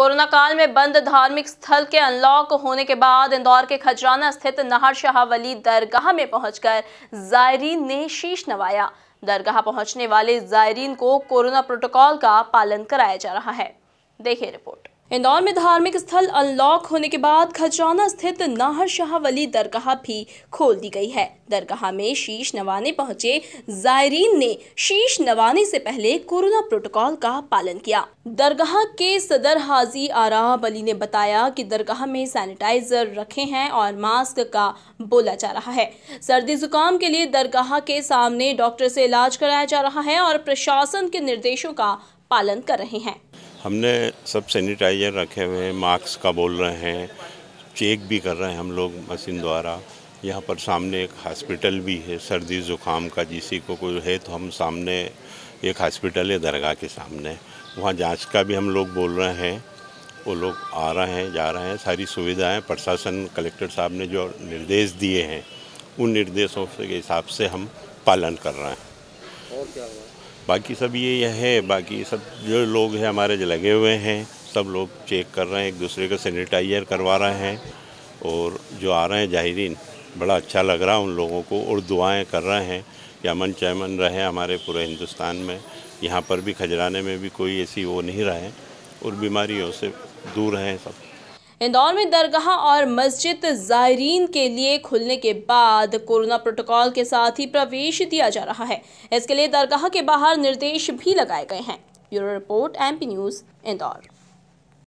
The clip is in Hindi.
कोरोना काल में बंद धार्मिक स्थल के अनलॉक होने के बाद इंदौर के खजराना स्थित नाहर शाहवली दरगाह में पहुंचकर जायरीन ने शीश नवाया दरगाह पहुंचने वाले जायरीन को कोरोना प्रोटोकॉल का पालन कराया जा रहा है देखिए रिपोर्ट इंदौर में धार्मिक स्थल अनलॉक होने के बाद खजाना स्थित नाहर शाह वली दरगाह भी खोल दी गई है दरगाह में शीश नवाने पहुंचे जायरीन ने शीश नवाने से पहले कोरोना प्रोटोकॉल का पालन किया दरगाह के सदर हाजी आराब अली ने बताया कि दरगाह में सैनिटाइजर रखे हैं और मास्क का बोला जा रहा है सर्दी जुकाम के लिए दरगाह के सामने डॉक्टर से इलाज कराया जा रहा है और प्रशासन के निर्देशों का पालन कर रहे हैं हमने सब सैनिटाइजर रखे हुए हैं मास्क का बोल रहे हैं चेक भी कर रहे हैं हम लोग मशीन द्वारा यहाँ पर सामने एक हॉस्पिटल भी है सर्दी ज़ुकाम का जिसी को कोई है तो हम सामने एक हॉस्पिटल है दरगाह के सामने वहाँ जांच का भी हम लोग बोल रहे हैं वो लोग आ रहे हैं जा रहे हैं सारी सुविधाएं प्रशासन कलेक्टर साहब ने जो निर्देश दिए हैं उन निर्देशों के हिसाब से हम पालन कर रहे हैं और क्या हुआ बाकी सब ये है बाकी सब जो लोग हैं हमारे जो लगे हुए हैं सब लोग चेक कर रहे हैं एक दूसरे को सैनिटाइजर करवा रहे हैं और जो आ रहे हैं जाहिरीन बड़ा अच्छा लग रहा है उन लोगों को और दुआएं कर रहे हैं कि अमन चैमन रहे हमारे पूरे हिंदुस्तान में यहाँ पर भी खजराने में भी कोई ऐसी वो नहीं रहे और बीमारियों से दूर हैं सब इंदौर में दरगाह और मस्जिद ज़ायरीन के लिए खुलने के बाद कोरोना प्रोटोकॉल के साथ ही प्रवेश दिया जा रहा है इसके लिए दरगाह के बाहर निर्देश भी लगाए गए हैं bureau report M news Indore